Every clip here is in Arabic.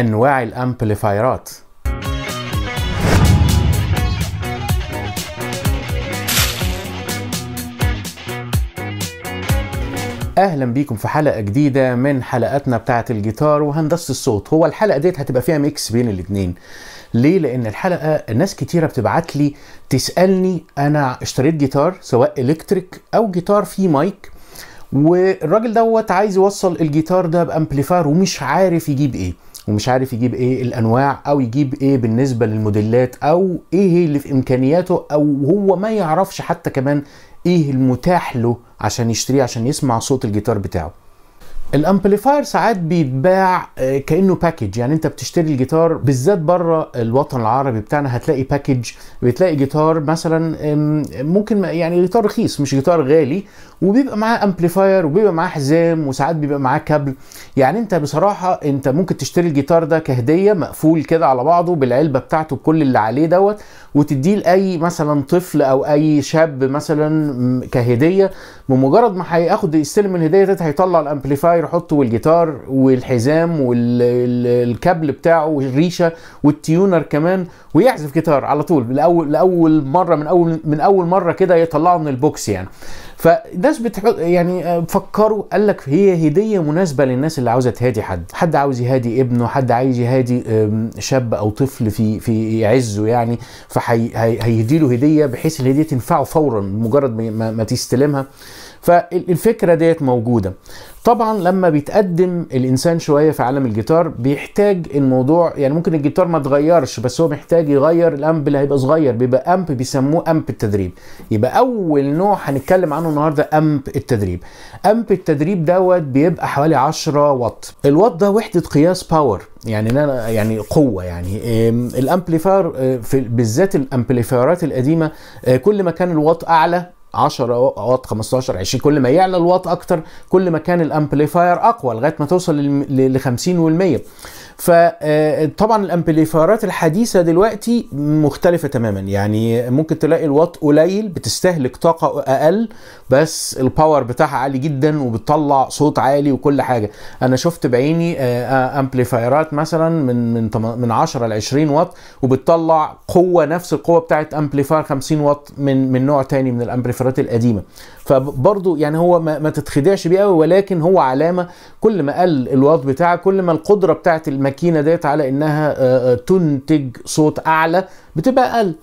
أنواع الأمبليفايرات اهلا بيكم في حلقه جديده من حلقاتنا بتاعه الجيتار وهندسه الصوت هو الحلقه ديت هتبقى فيها ميكس بين الاثنين ليه لان الحلقه ناس كتيره بتبعت لي تسالني انا اشتريت جيتار سواء الكتريك او جيتار فيه مايك والراجل دوت عايز يوصل الجيتار ده بامبليفاير ومش عارف يجيب ايه ومش عارف يجيب ايه الانواع او يجيب ايه بالنسبه للموديلات او ايه اللي في امكانياته او هو ما يعرفش حتى كمان ايه المتاح له عشان يشتريه عشان يسمع صوت الجيتار بتاعه الامبليفاير ساعات بيتباع آه، كانه باكج يعني انت بتشتري الجيتار بالذات بره الوطن العربي بتاعنا هتلاقي باكج بتلاقي جيتار مثلا ممكن يعني جيتار رخيص مش جيتار غالي وبيبقى معاه امبليفاير وبيبقى معاه حزام وساعات بيبقى معاه كابل يعني انت بصراحه انت ممكن تشتري الجيتار ده كهديه مقفول كده على بعضه بالعلبه بتاعته بكل اللي عليه دوت وتديه لاي مثلا طفل او اي شاب مثلا كهديه بمجرد ما هياخد يستلم الهديه ديت هيطلع الامبليفاير يحط والجيتار والحزام والكابل بتاعه والريشه والتيونر كمان ويعزف جيتار على طول لاول لاول مره من اول من اول مره كده يطلعه من البوكس يعني فالناس بتحط يعني آه، فكروا قال لك هي هديه مناسبه للناس اللي عاوزه تهادي حد حد عاوز يهادي ابنه حد عايز يهادي شاب او طفل في في عزه يعني له هديه بحيث الهديه تنفعه فورا مجرد ما, ما تستلمها فالفكره ديت موجوده طبعا لما بيتقدم الانسان شويه في عالم الجيتار بيحتاج الموضوع يعني ممكن الجيتار ما تغيرش بس هو محتاج يغير الامب اللي هيبقى صغير بيبقى امب بيسموه امب التدريب يبقى اول نوع هنتكلم عنه النهارده امب التدريب امب التدريب دوت بيبقى حوالي 10 وات الوات ده وحده قياس باور يعني انا يعني قوه يعني الامبليفاير آه، بالذات الامبليفايرات القديمه آه، كل ما كان الوات اعلى 10 واط 15 20 كل ما يعلى الواط اكتر كل ما كان الامبليفاير اقوى لغايه ما توصل ل 50 و100 فطبعا آه، الامبليفايرات الحديثه دلوقتي مختلفه تماما يعني ممكن تلاقي الوات قليل بتستهلك طاقه اقل بس الباور بتاعها عالي جدا وبتطلع صوت عالي وكل حاجه انا شفت بعيني آه، آه، امبليفايرات مثلا من من من 10 ل 20 واط وبتطلع قوه نفس القوه بتاعه امبليفاير 50 واط من من نوع تاني من الامبليفايرات القديمه فبرضه يعني هو ما, ما تتخدعش بيه قوي ولكن هو علامه كل ما قل الواط بتاعك كل ما القدره بتاعت الماكينه ديت على انها آه، آه، تنتج صوت اعلى بتبقى اقل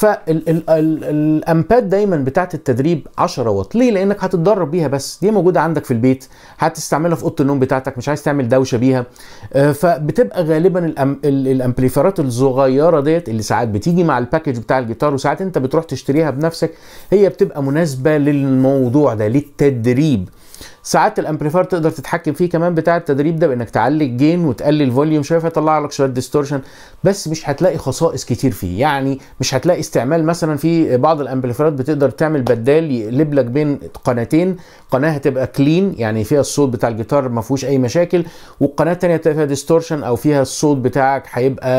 فالامباد دايما بتاعه التدريب 10 واط ليه لانك هتتدرب بيها بس دي موجوده عندك في البيت هتستعملها في اوضه النوم بتاعتك مش عايز تعمل دوشه بيها آه، فبتبقى غالبا الامبليفرات الامبليفيرات الصغيره ديت اللي ساعات بتيجي مع الباكج بتاع الجيتار وساعات انت بتروح تشتريها بنفسك هي بتبقى مناسبه للموضوع ده للتدريب ساعات الامبليفاير تقدر تتحكم فيه كمان بتاع التدريب ده بانك تعلي الجين وتقلل الفوليوم شويه فيطلع لك شويه ديستورشن بس مش هتلاقي خصائص كتير فيه يعني مش هتلاقي استعمال مثلا في بعض الامبليفايرات بتقدر تعمل بدال يقلب لك بين قناتين قناه هتبقى كلين يعني فيها الصوت بتاع الجيتار ما فيهوش اي مشاكل والقناه الثانيه هتبقى فيها ديستورشن او فيها الصوت بتاعك هيبقى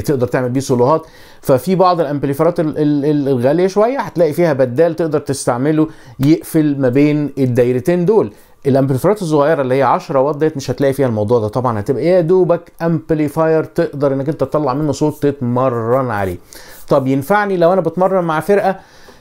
تقدر تعمل بيه سولوهات ففي بعض الامبليفيرات الغاليه شويه هتلاقي فيها بدال تقدر تستعمله يقفل ما بين الدايرتين الاثنين دول الامبليفايرات الصغيره اللي هي 10 واط ديت مش هتلاقي فيها الموضوع ده طبعا هتبقى يا دوبك امبليفاير تقدر انك انت تطلع منه صوت تتمرن عليه طب ينفعني لو انا بتمرن مع فرقه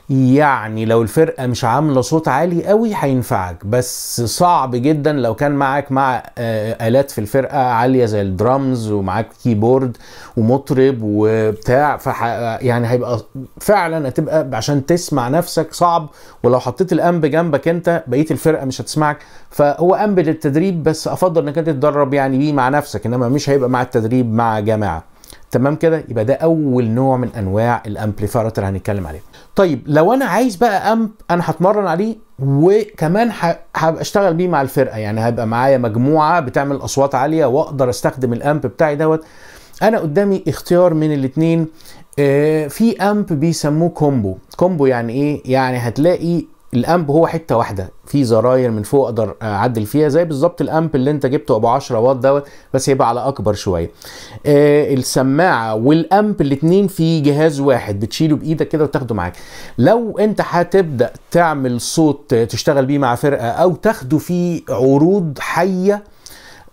يعني لو الفرقه مش عامله صوت عالي قوي هينفعك بس صعب جدا لو كان معاك مع آه، الات في الفرقه عاليه زي الدرامز ومعاك كيبورد ومطرب وبتاع فح يعني هيبقى فعلا هتبقى عشان تسمع نفسك صعب ولو حطيت الامب جنبك انت بقيه الفرقه مش هتسمعك فهو امب للتدريب بس افضل انك انت تتدرب يعني بيه مع نفسك انما مش هيبقى مع التدريب مع جماعه تمام كده يبقى ده اول نوع من انواع الامبليفايرات اللي هنتكلم عليه طيب لو انا عايز بقى امب انا هتمرن عليه وكمان هبقى اشتغل بيه مع الفرقه يعني هيبقى معايا مجموعه بتعمل اصوات عاليه واقدر استخدم الامب بتاعي دوت انا قدامي اختيار من الاثنين آه، في امب بيسموه كومبو كومبو يعني ايه يعني هتلاقي الامب هو حته واحده في زراير من فوق اقدر اعدل فيها زي بالظبط الامب اللي انت جبته ابو 10 واط دوت بس هيبقى على اكبر شويه آه السماعه والامب الاثنين في جهاز واحد بتشيله بايدك كده وتاخده معاك لو انت هتبدا تعمل صوت تشتغل بيه مع فرقه او تاخده في عروض حيه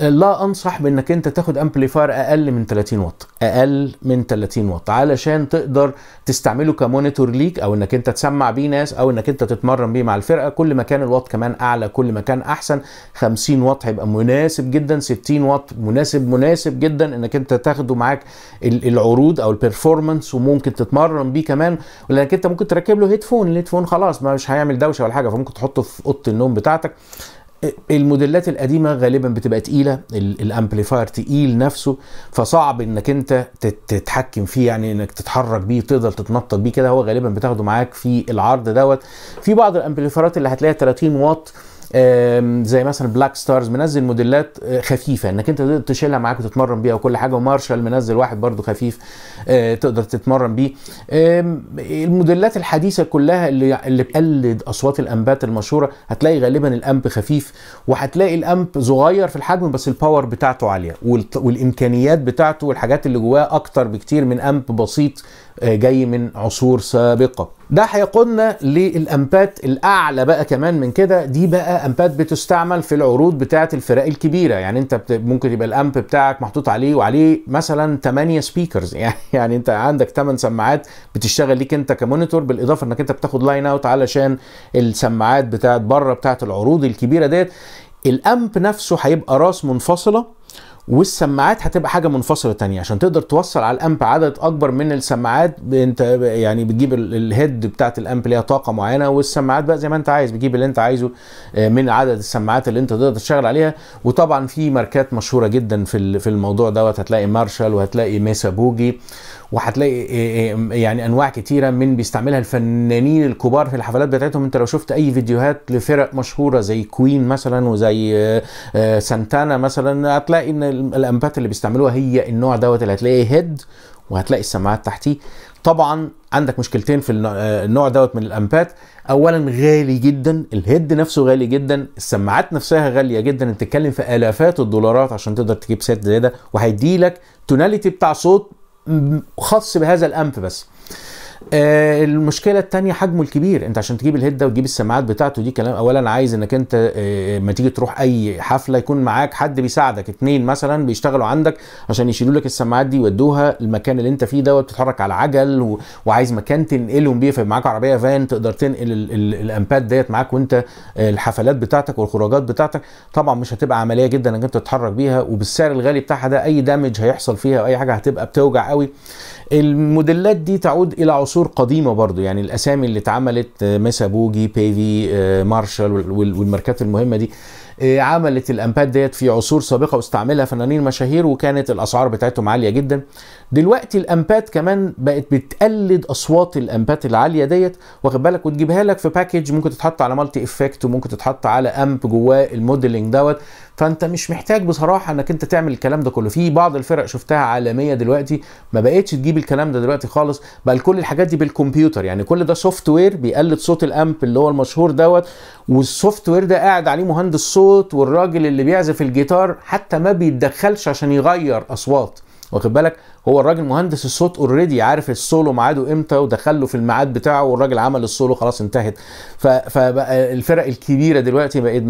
لا انصح بانك انت تاخد امبليفاير اقل من 30 واط اقل من 30 واط علشان تقدر تستعمله كمونيتور ليك او انك انت تسمع بيه ناس او انك انت تتمرن بيه مع الفرقه كل ما كان الواط كمان اعلى كل ما كان احسن 50 واط هيبقى مناسب جدا 60 واط مناسب مناسب جدا انك انت تاخده معاك العروض او البرفورمانس وممكن تتمرن بيه كمان لانك انت ممكن تركب له هيدفون الهيدفون خلاص ما مش هيعمل دوشه ولا حاجه فممكن تحطه في اوضه النوم بتاعتك الموديلات القديمه غالبا بتبقى تقيله الامبليفاير تقيل نفسه فصعب انك انت تتحكم فيه يعني انك تتحرك بيه تقدر تتنطط بيه كده هو غالبا بتاخده معاك في العرض دوت في بعض الامبليفايرات اللي هتلاقيها 30 واط زي مثلا بلاك ستارز منزل موديلات آه، خفيفه انك انت تقدر تشيلها معاك وتتمرن بيها وكل حاجه ومارشال منزل واحد برده خفيف آه، تقدر تتمرن بيه الموديلات الحديثه كلها اللي اللي بتقلد اصوات الانبات المشهوره هتلاقي غالبا الامب خفيف وهتلاقي الامب صغير في الحجم بس الباور بتاعته عاليه والامكانيات بتاعته والحاجات اللي جواه اكتر بكتير من امب بسيط آه، جاي من عصور سابقه ده هيقودنا للامبات الاعلى بقى كمان من كده دي بقى امبات بتستعمل في العروض بتاعه الفرق الكبيره يعني انت ممكن يبقى الامب بتاعك محطوط عليه وعليه مثلا 8 سبيكرز يعني يعني انت عندك 8 سماعات بتشتغل ليك انت كمونيتور بالاضافه انك انت بتاخد لاين اوت علشان السماعات بتاعه بره بتاعه العروض الكبيره ديت الامب نفسه هيبقى راس منفصله والسماعات هتبقى حاجه منفصله تانية عشان تقدر توصل على الامب عدد اكبر من السماعات انت يعني بتجيب الهيد بتاعت الامب ليها طاقه معينه والسماعات بقى زي ما انت عايز بتجيب اللي انت عايزه آه، من عدد السماعات اللي انت تقدر تشتغل عليها وطبعا في ماركات مشهوره جدا في في الموضوع دوت هتلاقي مارشال وهتلاقي ميسا بوجي وهتلاقي آه، آه، يعني انواع كتيره من بيستعملها الفنانين الكبار في الحفلات بتاعتهم انت لو شفت اي فيديوهات لفرق مشهوره زي كوين مثلا وزي سانتانا مثلا هتلاقي ان الامبات اللي بيستعملوها هي النوع دوت اللي هتلاقيه هيد وهتلاقي السماعات تحتيه طبعا عندك مشكلتين في النوع آه، دوت من الامبات اولا غالي جدا الهيد نفسه غالي جدا السماعات نفسها غاليه جدا انت بتتكلم في الافات الدولارات عشان تقدر تجيب سيت زي ده وهيديلك توناليتي بتاع صوت خاص بهذا الامب بس آه المشكله الثانيه حجمه الكبير انت عشان تجيب الهيد ده وتجيب السماعات بتاعته دي كلام اولا عايز انك انت آه ما تيجي تروح اي حفله يكون معاك حد بيساعدك اتنين مثلا بيشتغلوا عندك عشان يشيلوا لك السماعات دي ويودوها المكان اللي انت فيه دوت تتحرك على عجل و... وعايز مكان تنقلهم بيه فمعاك عربيه فان تقدر تنقل ال... ال... الامباد ديت معاك وانت آه، الحفلات بتاعتك والخروجات بتاعتك طبعا مش هتبقى عمليه جدا انك انت تتحرك بيها وبالسعر الغالي بتاعها ده اي دامج هيحصل فيها او اي حاجه هتبقى بتوجع قوي الموديلات دي تعود الى عصور قديمه برضو يعني الاسامي اللي اتعملت آه، ميسا بوجي بيفي آه، مارشال والماركات المهمه دي آه، عملت الامباد ديت في عصور سابقه واستعملها فنانين مشاهير وكانت الاسعار بتاعتهم عاليه جدا دلوقتي الامبات كمان بقت بتقلد اصوات الامبات العاليه ديت واخد بالك وتجيبها لك في باكج ممكن تتحط على مالتي افكت وممكن تتحط على امب جواه الموديلنج دوت فانت مش محتاج بصراحه انك انت تعمل الكلام ده كله في بعض الفرق شفتها عالميه دلوقتي ما بقتش تجيب الكلام ده دلوقتي خالص بقى كل الحاجات دي بالكمبيوتر يعني كل ده سوفت وير بيقلد صوت الامب اللي هو المشهور دوت والسوفت وير ده قاعد عليه مهندس صوت والراجل اللي بيعزف الجيتار حتى ما بيتدخلش عشان يغير اصوات واخد بالك هو الراجل مهندس الصوت اوريدي عارف السولو ميعاده امتى ودخل له في الميعاد بتاعه والراجل عمل السولو خلاص انتهت فبقى الفرق الكبيره دلوقتي بقت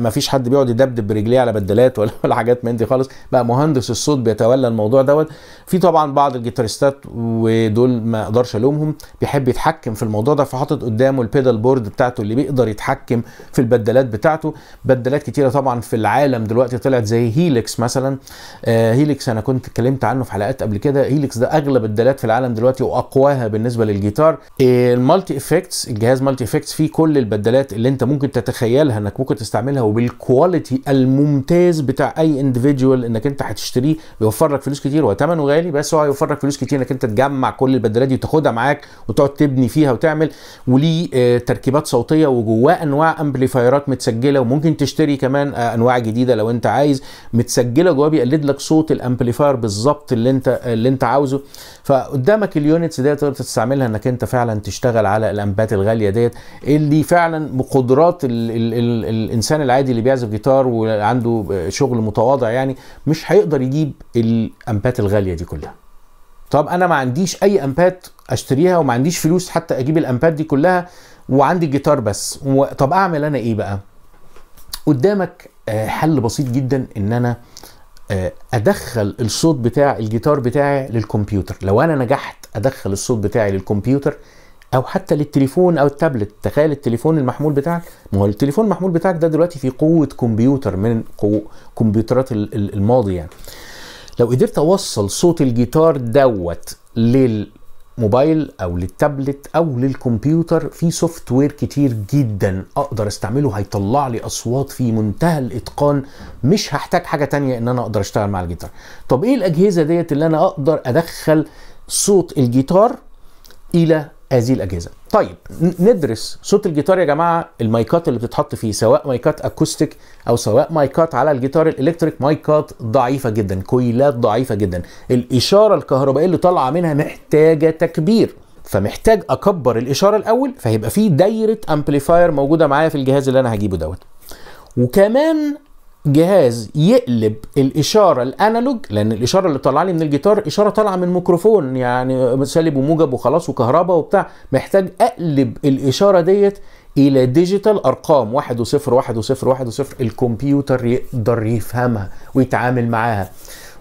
ما فيش حد بيقعد يدبدب برجليه على بدلات ولا حاجات من دي خالص بقى مهندس الصوت بيتولى الموضوع دوت في طبعا بعض الجيتارستات ودول ما اقدرش الومهم بيحب يتحكم في الموضوع ده فحاطط قدامه البيدال بورد بتاعته اللي بيقدر يتحكم في البدلات بتاعته بدلات كتيره طبعا في العالم دلوقتي طلعت زي هيليكس مثلا آه هيليكس انا كنت اتكلمت عنه في حلقات قبل كده هيليكس ده اغلب الدالات في العالم دلوقتي واقواها بالنسبه للجيتار المالتي افكتس الجهاز مالتي افكتس فيه كل البدلات اللي انت ممكن تتخيلها انك ممكن تستعملها وبالكواليتي الممتاز بتاع اي اندفيدوال انك انت هتشتريه بيوفر لك فلوس كتير وثمنه غالي بس هو هيوفر لك فلوس كتير انك انت تجمع كل البدلات دي وتاخدها معاك وتقعد تبني فيها وتعمل وليه آه، تركيبات صوتيه وجواه انواع امبليفايرات متسجله وممكن تشتري كمان آه، انواع جديده لو انت عايز متسجله جواه بيقلد لك صوت الامبليفاير بالظبط اللي انت آه، اللي انت عاوزه فقدامك اليونتس ديت تقدر تستعملها انك انت فعلا تشتغل على الامبات الغاليه ديت اللي فعلا بقدرات الـ الـ الـ الانسان العادي اللي بيعزف جيتار وعنده شغل متواضع يعني مش هيقدر يجيب الامبات الغاليه دي كلها طب انا ما عنديش اي امبات اشتريها وما عنديش فلوس حتى اجيب الامبات دي كلها وعندي الجيتار بس طب اعمل انا ايه بقى قدامك آه، حل بسيط جدا ان انا آه، ادخل الصوت بتاع الجيتار بتاعي للكمبيوتر لو انا نجحت ادخل الصوت بتاعي للكمبيوتر او حتى للتليفون او التابلت تخيل التليفون المحمول بتاعك ما هو التليفون المحمول بتاعك ده دلوقتي في قوه كمبيوتر من قوة كمبيوترات الماضي يعني لو قدرت اوصل صوت الجيتار دوت لل للموبايل او للتابلت او للكمبيوتر في سوفت وير كتير جدا اقدر استعمله هيطلع لي اصوات في منتهى الاتقان مش هحتاج حاجه تانية ان انا اقدر اشتغل مع الجيتار طب ايه الاجهزه ديت اللي انا اقدر ادخل صوت الجيتار الى هذه الاجهزه طيب ندرس صوت الجيتار يا جماعه المايكات اللي بتتحط فيه سواء مايكات اكوستيك او سواء مايكات على الجيتار الالكتريك مايكات ضعيفه جدا كويلات ضعيفه جدا الاشاره الكهربائيه اللي طالعه منها محتاجه تكبير فمحتاج اكبر الاشاره الاول فهيبقى في دايره امبليفاير موجوده معايا في الجهاز اللي انا هجيبه دوت وكمان جهاز يقلب الاشاره الانالوج لان الاشاره اللي طالعه لي من الجيتار اشاره طالعه من ميكروفون يعني سالب وموجب وخلاص وكهرباء وبتاع محتاج اقلب الاشاره ديت الى ديجيتال ارقام واحد وصفر واحد وصفر واحد وصفر الكمبيوتر يقدر يفهمها ويتعامل معاها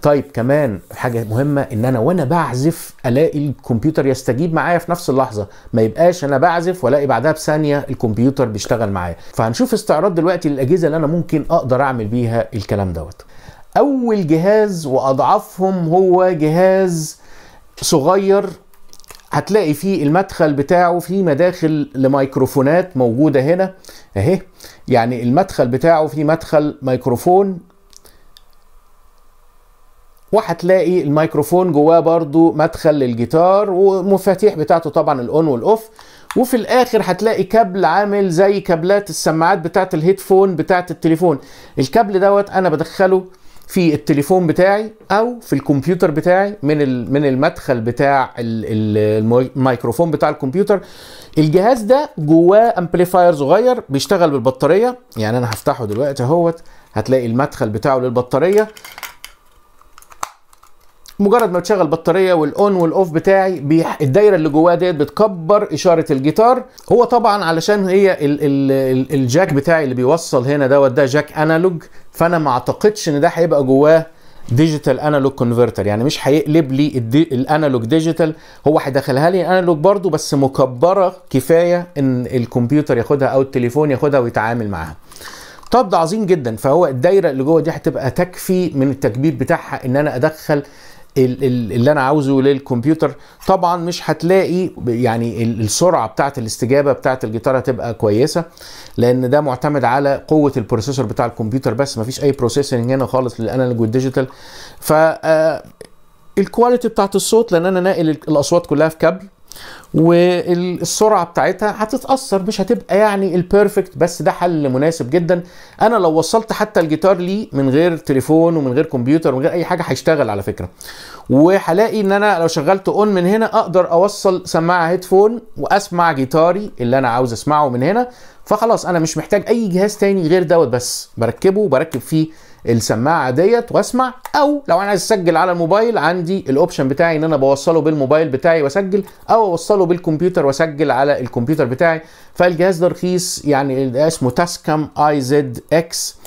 طيب كمان حاجه مهمه ان انا وانا بعزف الاقي الكمبيوتر يستجيب معايا في نفس اللحظه ما يبقاش انا بعزف والاقي بعدها بثانيه الكمبيوتر بيشتغل معايا فهنشوف استعراض دلوقتي للاجهزه اللي انا ممكن اقدر اعمل بيها الكلام دوت اول جهاز واضعفهم هو جهاز صغير هتلاقي فيه المدخل بتاعه فيه مداخل لميكروفونات موجوده هنا اهي يعني المدخل بتاعه فيه مدخل ميكروفون وهتلاقي الميكروفون جواه برضو مدخل للجيتار ومفاتيح بتاعته طبعا الاون والاوف وفي الاخر هتلاقي كابل عامل زي كابلات السماعات بتاعت الهيدفون بتاعت التليفون الكابل دوت انا بدخله في التليفون بتاعي او في الكمبيوتر بتاعي من من المدخل بتاع الميكروفون بتاع الكمبيوتر الجهاز ده جواه امبليفاير صغير بيشتغل بالبطاريه يعني انا هفتحه دلوقتي اهوت هتلاقي المدخل بتاعه للبطاريه مجرد ما تشغل بطاريه والاون والاوف بتاعي بيح الدايره اللي جواه ديت بتكبر اشاره الجيتار هو طبعا علشان هي ال ال ال الجاك بتاعي اللي بيوصل هنا دوت ده جاك انالوج فانا ما اعتقدش ان ده هيبقى جواه ديجيتال انالوج كونفرتر يعني مش هيقلب لي الانالوج ديجيتال هو هيدخلها لي انالوج برضو بس مكبره كفايه ان الكمبيوتر ياخدها او التليفون ياخدها ويتعامل معاها طب ده عظيم جدا فهو الدايره اللي جوه دي هتبقى تكفي من التكبير بتاعها ان انا ادخل اللي انا عاوزه للكمبيوتر طبعا مش هتلاقي يعني السرعه بتاعه الاستجابه بتاعه الجيتار هتبقى كويسه لان ده معتمد على قوه البروسيسور بتاع الكمبيوتر بس مفيش اي بروسيسنج هنا خالص للانالوج والديجيتال ف آه، الكواليتي بتاعت الصوت لان انا ناقل الاصوات كلها في كابل والسرعه بتاعتها هتتاثر مش هتبقى يعني البيرفكت بس ده حل مناسب جدا انا لو وصلت حتى الجيتار ليه من غير تليفون ومن غير كمبيوتر ومن غير اي حاجه هيشتغل على فكره وهلاقي ان انا لو شغلت اون من هنا اقدر اوصل سماعه هيدفون واسمع جيتاري اللي انا عاوز اسمعه من هنا فخلاص انا مش محتاج اي جهاز تاني غير دوت بس بركبه وبركب فيه السماعه ديت واسمع او لو انا عايز اسجل على الموبايل عندي الاوبشن بتاعي ان انا بوصله بالموبايل بتاعي واسجل او اوصله بالكمبيوتر واسجل على الكمبيوتر بتاعي فالجهاز ده رخيص يعني اسمه تاسكام اي زد اكس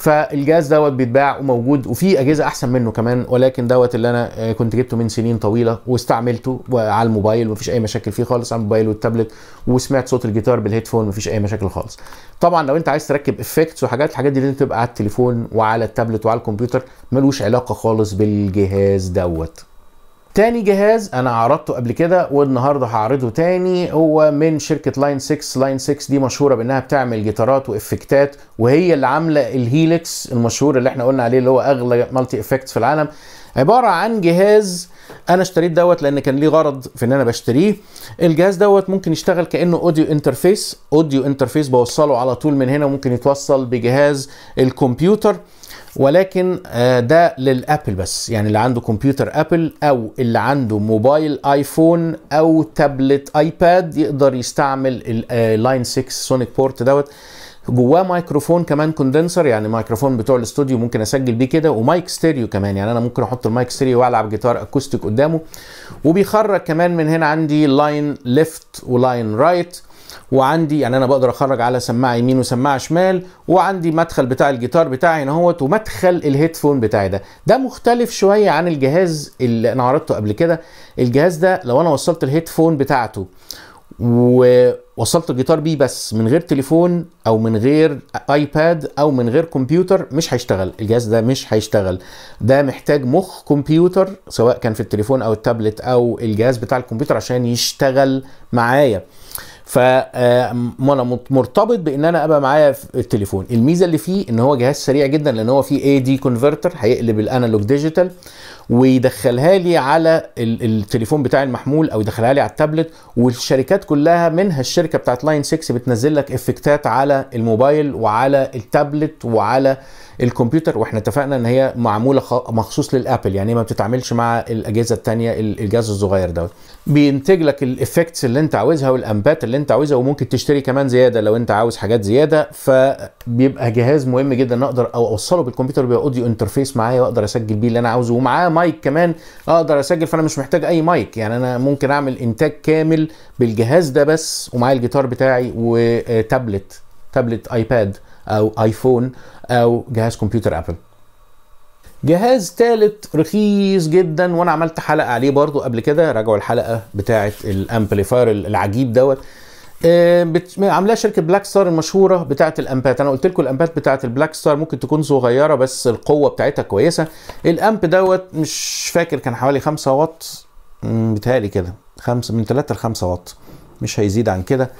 فالجهاز دوت بيتباع وموجود وفي اجهزه احسن منه كمان ولكن دوت اللي انا آه، كنت جبته من سنين طويله واستعملته على الموبايل ومفيش اي مشاكل فيه خالص على الموبايل والتابلت وسمعت صوت الجيتار بالهيدفون مفيش اي مشاكل خالص طبعا لو انت عايز تركب افكتس وحاجات الحاجات دي لازم تبقى على التليفون وعلى التابلت وعلى الكمبيوتر ملوش علاقه خالص بالجهاز دوت تاني جهاز انا عرضته قبل كده والنهارده هعرضه تاني هو من شركه لاين 6 لاين 6 دي مشهوره بانها بتعمل جيتارات وافكتات وهي اللي عامله الهيلكس المشهور اللي احنا قلنا عليه اللي هو اغلى مالتي افكت في العالم عباره عن جهاز انا اشتريت دوت لان كان ليه غرض في ان انا بشتريه الجهاز دوت ممكن يشتغل كانه اوديو انترفيس اوديو انترفيس بوصله على طول من هنا وممكن يتوصل بجهاز الكمبيوتر ولكن آه، ده للابل بس يعني اللي عنده كمبيوتر ابل او اللي عنده موبايل ايفون او تابلت ايباد يقدر يستعمل اللاين 6 سونيك بورت دوت جواه مايكروفون كمان كوندنسر يعني مايكروفون بتوع الاستوديو ممكن اسجل بيه كده ومايك ستيريو كمان يعني انا ممكن احط المايك ستيريو والعب جيتار اكوستيك قدامه وبيخرج كمان من هنا عندي لاين ليفت ولاين رايت right وعندي يعني انا بقدر اخرج على سماعه يمين وسماعه شمال وعندي مدخل بتاع الجيتار بتاعي هنا اهوت ومدخل الهيدفون بتاعي ده ده مختلف شويه عن الجهاز اللي انا عرضته قبل كده الجهاز ده لو انا وصلت الهيدفون بتاعته ووصلت الجيتار بيه بس من غير تليفون او من غير ايباد او من غير كمبيوتر مش هيشتغل الجهاز ده مش هيشتغل ده محتاج مخ كمبيوتر سواء كان في التليفون او التابلت او الجهاز بتاع الكمبيوتر عشان يشتغل معايا ف آه، انا مرتبط بان انا ابقى معايا التليفون الميزه اللي فيه ان هو جهاز سريع جدا لان هو فيه اي دي كونفرتر هيقلب الانالوج ديجيتال ويدخلها لي على التليفون بتاعي المحمول او يدخلها لي على التابلت والشركات كلها منها الشركه بتاعت لاين 6 بتنزل لك افكتات على الموبايل وعلى التابلت وعلى الكمبيوتر واحنا اتفقنا ان هي معموله مخصوص للابل يعني ما بتتعاملش مع الاجهزه الثانيه الجهاز الصغير دوت بينتج لك الايفكتس اللي انت عاوزها والامبات اللي انت عاوزها وممكن تشتري كمان زياده لو انت عاوز حاجات زياده فبيبقى جهاز مهم جدا اقدر او اوصله بالكمبيوتر بيبقى اوديو انترفيس معايا واقدر اسجل بيه اللي انا عاوزه ومعاه مايك كمان اقدر اسجل فانا مش محتاج اي مايك يعني انا ممكن اعمل انتاج كامل بالجهاز ده بس ومعايا الجيتار بتاعي وتابلت تابلت ايباد او ايفون او جهاز كمبيوتر ابل جهاز تالت رخيص جدا وانا عملت حلقه عليه برضو قبل كده راجعوا الحلقه بتاعه الامبليفاير العجيب دوت آه عاملاها شركه بلاك ستار المشهوره بتاعه الامبات انا قلت لكم الامبات بتاعه البلاك ستار ممكن تكون صغيره بس القوه بتاعتها كويسه الامب دوت مش فاكر كان حوالي 5 واط بتهالي كده خمسة من 3 ل 5 واط مش هيزيد عن كده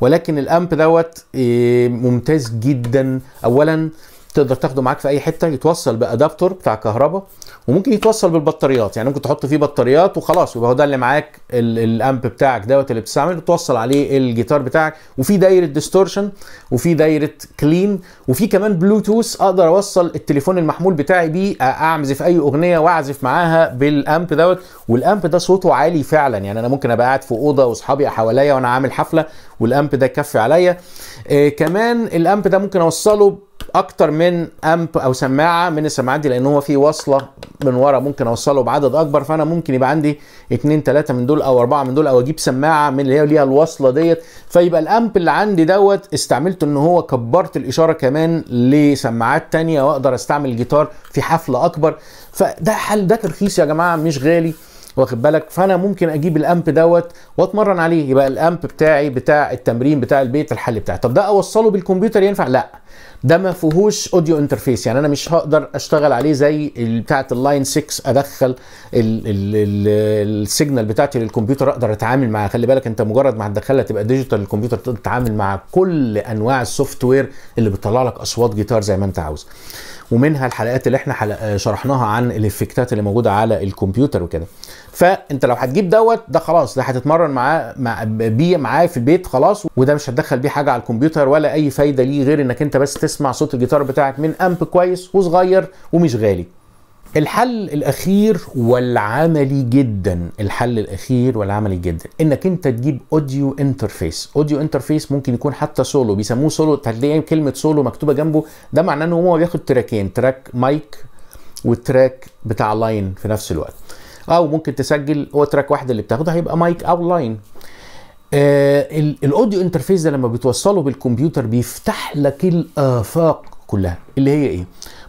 ولكن الامب دوت آه، ممتاز جدا اولا تقدر تاخده معاك في اي حته يتوصل بادابتور بتاع كهرباء وممكن يتوصل بالبطاريات يعني ممكن تحط فيه بطاريات وخلاص يبقى هو ده اللي معاك الامب بتاعك دوت اللي بتستعمله توصل عليه الجيتار بتاعك وفي دايره ديستورشن وفي دايره كلين وفي كمان بلوتوث اقدر اوصل التليفون المحمول بتاعي بيه اعزف اي اغنيه واعزف معاها بالامب دوت والامب ده صوته عالي فعلا يعني انا ممكن ابقى قاعد في اوضه واصحابي حواليا وانا عامل حفله والامب ده يكفي عليا آه كمان الامب ده ممكن اوصله اكتر من امب او سماعه من السماعات دي لان هو في وصله من ورا ممكن اوصله بعدد اكبر فانا ممكن يبقى عندي اتنين ثلاثة من دول او اربعه من دول او اجيب سماعه من اللي هي ليها الوصله ديت فيبقى الامب اللي عندي دوت استعملته ان هو كبرت الاشاره كمان لسماعات تانيه واقدر استعمل جيتار في حفله اكبر فده حل ده ترخيص يا جماعه مش غالي واخد بالك فانا ممكن اجيب الامب دوت واتمرن عليه يبقى الامب بتاعي بتاع التمرين بتاع البيت الحل بتاعي طب ده اوصله بالكمبيوتر ينفع لا ده ما فيهوش اوديو انترفيس يعني انا مش هقدر اشتغل عليه زي بتاعه اللاين 6 ادخل السيجنال بتاعتي للكمبيوتر اقدر اتعامل معاها خلي بالك انت مجرد ما هتدخلها تبقى ديجيتال الكمبيوتر تقدر تتعامل مع كل انواع السوفت وير اللي بتطلع لك اصوات جيتار زي ما انت عاوز ومنها الحلقات اللي احنا شرحناها عن الافكتات اللي موجوده على الكمبيوتر وكده فانت لو هتجيب دوت ده خلاص ده هتتمرن معاه مع بيه معاه في البيت خلاص وده مش هتدخل بيه حاجه على الكمبيوتر ولا اي فايده ليه غير انك انت بس تسمع صوت الجيتار بتاعك من امب كويس وصغير ومش غالي الحل الاخير والعملي جدا الحل الاخير والعملي جدا انك انت تجيب اوديو انترفيس اوديو انترفيس ممكن يكون حتى سولو بيسموه سولو تلاقي كلمه سولو مكتوبه جنبه ده معناه ان هو بياخد تراكين تراك مايك والتراك بتاع لاين في نفس الوقت او ممكن تسجل هو تراك واحد اللي بتاخده هيبقى مايك او لاين آه الاوديو انترفيس ده لما بتوصله بالكمبيوتر بيفتح لك الافاق كلها اللي هي ايه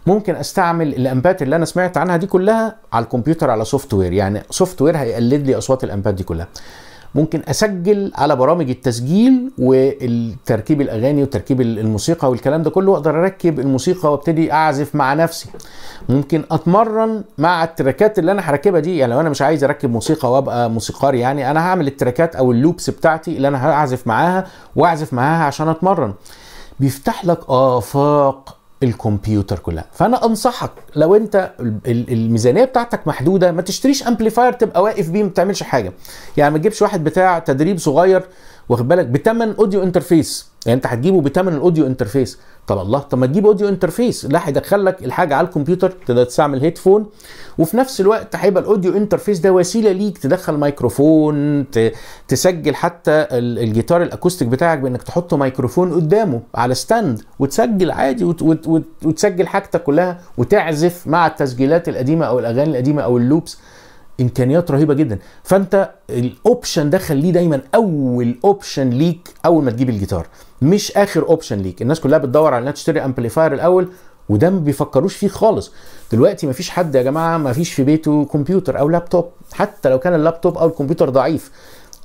ممكن استعمل الامبات اللي انا سمعت عنها دي كلها على الكمبيوتر على سوفت وير يعني سوفت وير هيقلد لي اصوات الامبات دي كلها ممكن اسجل على برامج التسجيل وتركيب الاغاني وتركيب الموسيقى والكلام ده كله واقدر اركب الموسيقى وابتدي اعزف مع نفسي ممكن اتمرن مع التراكات اللي انا هركبها دي يعني لو انا مش عايز اركب موسيقى وابقى موسيقار يعني انا هعمل التراكات او اللوبس بتاعتي اللي انا هعزف معاها واعزف معاها عشان اتمرن بيفتح لك افاق الكمبيوتر كلها فانا انصحك لو انت الميزانيه بتاعتك محدوده ما تشتريش امبليفاير تبقى واقف بيه ما بتعملش حاجه يعني ما تجيبش واحد بتاع تدريب صغير واخد بالك بتمن اوديو انترفيس يعني انت هتجيبه بثمن الاوديو انترفيس طب الله طب ما تجيب اوديو انترفيس لا هيدخلك الحاجه على الكمبيوتر تقدر تستعمل هيدفون وفي نفس الوقت هيبقى الاوديو انترفيس ده وسيله ليك تدخل ميكروفون تسجل حتى الجيتار الاكوستيك بتاعك بانك تحط ميكروفون قدامه على ستاند وتسجل عادي وتسجل حاجتك كلها وتعزف مع التسجيلات القديمه او الاغاني القديمه او اللوبس امكانيات رهيبه جدا فانت الاوبشن ده خليه دايما اول اوبشن ليك اول ما تجيب الجيتار مش اخر اوبشن ليك الناس كلها بتدور على انها تشتري امبليفاير الاول وده ما بيفكروش فيه خالص دلوقتي مفيش حد يا جماعه مفيش في بيته كمبيوتر او لابتوب حتى لو كان اللابتوب او الكمبيوتر ضعيف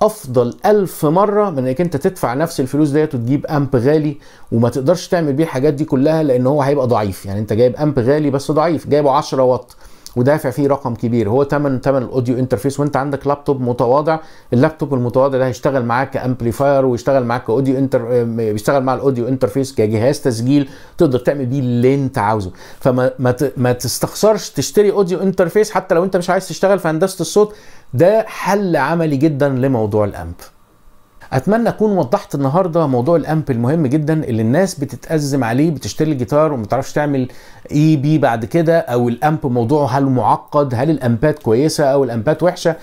افضل ألف مره من انك انت تدفع نفس الفلوس ديت وتجيب امب غالي وما تقدرش تعمل بيه الحاجات دي كلها لان هو هيبقى ضعيف يعني انت جايب امب غالي بس ضعيف جايبه 10 واط ودافع فيه رقم كبير هو ثمن ثمن الاوديو انترفيس وانت عندك لابتوب متواضع اللابتوب المتواضع ده هيشتغل معاك كامبليفاير ويشتغل معاك كاوديو انتر آه، بيشتغل مع الاوديو انترفيس كجهاز تسجيل تقدر تعمل بيه اللي انت عاوزه فما ما, ت... ما تستخسرش تشتري اوديو انترفيس حتى لو انت مش عايز تشتغل في هندسه الصوت ده حل عملي جدا لموضوع الامب اتمنى اكون وضحت النهارده موضوع الامب المهم جدا اللي الناس بتتازم عليه بتشتري الجيتار وما بتعرفش تعمل اي بي بعد كده او الامب موضوعه هل معقد هل الامبات كويسه او الامبات وحشه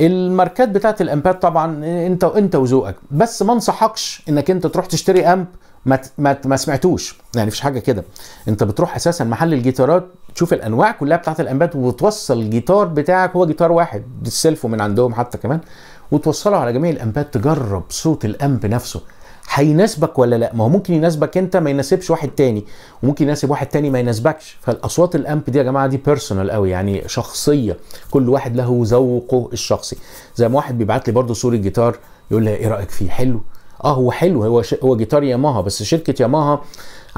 الماركات بتاعت الامبات طبعا انت انت وذوقك بس ما انصحكش انك انت تروح تشتري امب ما ما سمعتوش يعني مفيش حاجه كده انت بتروح اساسا محل الجيتارات تشوف الانواع كلها بتاعت الامبات وتوصل الجيتار بتاعك هو جيتار واحد بتسلفه من عندهم حتى كمان وتوصله على جميع الانبات تجرب صوت الانب نفسه هيناسبك ولا لا ما هو ممكن يناسبك انت ما يناسبش واحد تاني وممكن يناسب واحد تاني ما يناسبكش فالاصوات الامب دي يا جماعه دي بيرسونال قوي يعني شخصيه كل واحد له ذوقه الشخصي زي ما واحد بيبعت لي برده صوره جيتار يقول لي ايه رايك فيه حلو اه هو حلو هو ش... هو جيتار ياماها بس شركه ياماها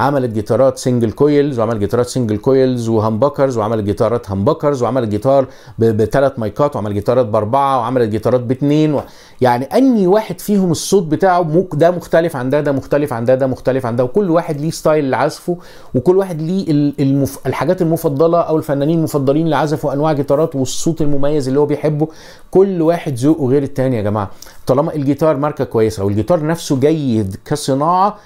عملت جيتارات سنجل كويلز وعمل جيتارات سنجل كويلز وهمبكرز وعملت جيتارات هامبكرز وعملت جيتار بثلاث مايكات وعملت جيتارات باربعه وعملت جيتارات باثنين و... يعني اني واحد فيهم الصوت بتاعه ده مختلف عن ده ده مختلف عن ده ده مختلف عن ده وكل واحد ليه ستايل لعزفه وكل واحد ليه المف... الحاجات المفضله او الفنانين المفضلين اللي عزفوا انواع جيتارات والصوت المميز اللي هو بيحبه كل واحد ذوقه غير التاني يا جماعه طالما الجيتار ماركه كويسه والجيتار نفسه جيد كصناعه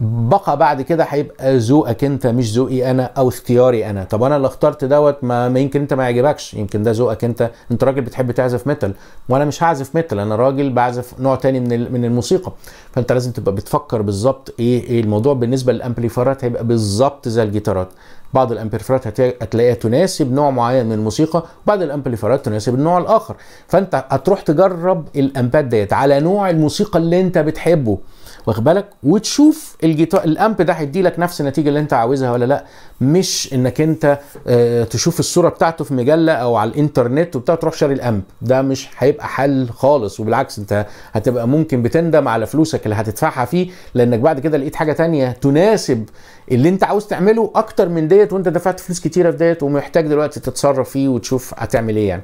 بقى بعد كده هيبقى ذوقك انت مش ذوقي انا او اختياري انا طب انا اللي اخترت دوت ما, يمكن انت ما يعجبكش يمكن ده ذوقك انت انت راجل بتحب تعزف ميتال وانا مش هعزف ميتال انا راجل بعزف نوع تاني من من الموسيقى فانت لازم تبقى بتفكر بالظبط ايه ايه الموضوع بالنسبه للامبليفيرات هيبقى بالظبط زي الجيتارات بعض الامبليفرات هتلاقيها تناسب نوع معين من الموسيقى وبعض الامبليفرات تناسب النوع الاخر فانت هتروح تجرب الامبات ديت على نوع الموسيقى اللي انت بتحبه واخد بالك وتشوف الجيتار الامب ده هيدي لك نفس النتيجه اللي انت عاوزها ولا لا مش انك انت آه، تشوف الصوره بتاعته في مجله او على الانترنت وبتاع تروح شاري الامب ده مش هيبقى حل خالص وبالعكس انت هتبقى ممكن بتندم على فلوسك اللي هتدفعها فيه لانك بعد كده لقيت حاجه تانية تناسب اللي انت عاوز تعمله اكتر من ديت وانت دفعت فلوس كتيره في ديت ومحتاج دلوقتي تتصرف فيه وتشوف هتعمل ايه يعني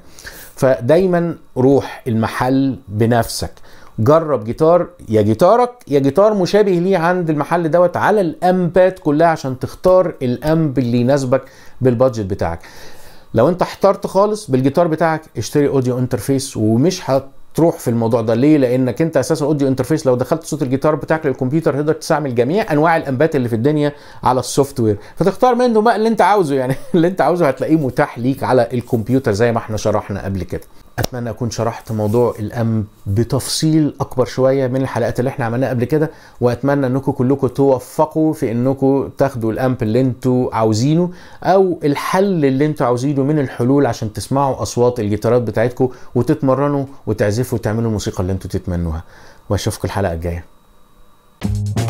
فدايما روح المحل بنفسك جرب جيتار يا جيتارك يا جيتار مشابه ليه عند المحل دوت على الامبات كلها عشان تختار الامب اللي يناسبك بالبادجت بتاعك لو انت احترت خالص بالجيتار بتاعك اشتري اوديو انترفيس ومش هتروح في الموضوع ده ليه لانك انت اساسا اوديو انترفيس لو دخلت صوت الجيتار بتاعك للكمبيوتر تقدر تستعمل جميع انواع الامبات اللي في الدنيا على السوفت وير فتختار منه بقى اللي انت عاوزه يعني اللي انت عاوزه هتلاقيه متاح ليك على الكمبيوتر زي ما احنا شرحنا قبل كده اتمنى اكون شرحت موضوع الام بتفصيل اكبر شويه من الحلقات اللي احنا عملناها قبل كده واتمنى انكم كلكم توفقوا في انكم تاخدوا الامب اللي انتوا عاوزينه او الحل اللي انتوا عاوزينه من الحلول عشان تسمعوا اصوات الجيتارات بتاعتكم وتتمرنوا وتعزفوا وتعملوا الموسيقى اللي انتوا تتمنوها واشوفكم الحلقه الجايه thank you